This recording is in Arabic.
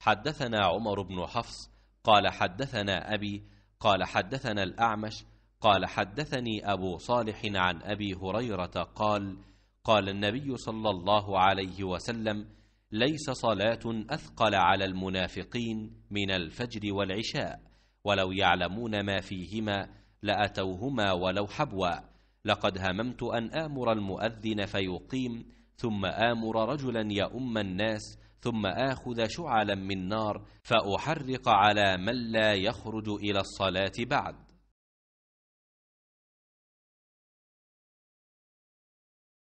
حدثنا عمر بن حفص قال حدثنا أبي قال حدثنا الأعمش قال حدثني أبو صالح عن أبي هريرة قال قال النبي صلى الله عليه وسلم ليس صلاة أثقل على المنافقين من الفجر والعشاء ولو يعلمون ما فيهما لأتوهما ولو حبوا لقد هممت أن آمر المؤذن فيقيم ثم آمر رجلا يؤم الناس ثم آخذ شعلا من نار فأحرق على من لا يخرج إلى الصلاة بعد